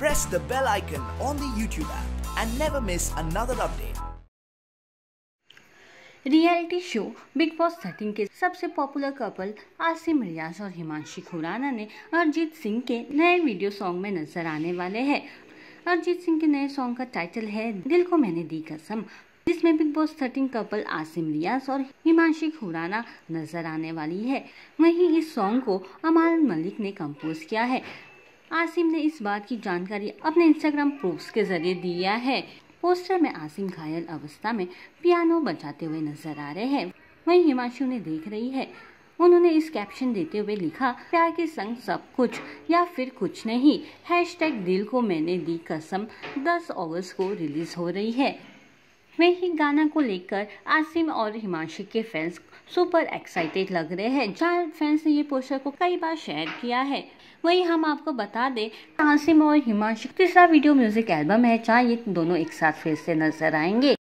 press the bell icon on the YouTube app and never miss another update. Reality show Bigg Boss thirteen के सबसे popular couple Asim Riaz और हिमांशी खुराना ने अरिजीत सिंह के नए वीडियो सॉन्ग में नजर आने वाले हैं अरिजीत सिंह के नए सॉन्ग का टाइटल है दिल को मैंने दी कसम जिसमें बिग बॉस थर्टीन कपल आसिम रियाज और हिमांशी खुराना नजर आने वाली है वहीं इस सॉन्ग को अमाल मलिक ने कंपोज किया है आसिम ने इस बात की जानकारी अपने इंस्टाग्राम पोस्ट के जरिए दिया है पोस्टर में आसिम घायल अवस्था में पियानो बजाते हुए नजर आ रहे हैं वहीं हिमांशु ने देख रही है उन्होंने इस कैप्शन देते हुए लिखा प्यार के संग सब कुछ या फिर कुछ नहीं हैश टैग दिल को मैंने दी कसम 10 अगस्त को रिलीज हो रही है वही ही गाना को लेकर आसिम और हिमांशी के फैंस सुपर एक्साइटेड लग रहे हैं जहाँ फैंस ने ये पोस्टर को कई बार शेयर किया है वहीं हम आपको बता दें आसिम और हिमांशी तीसरा वीडियो म्यूजिक एल्बम है जहाँ ये दोनों एक साथ फिर से नजर आएंगे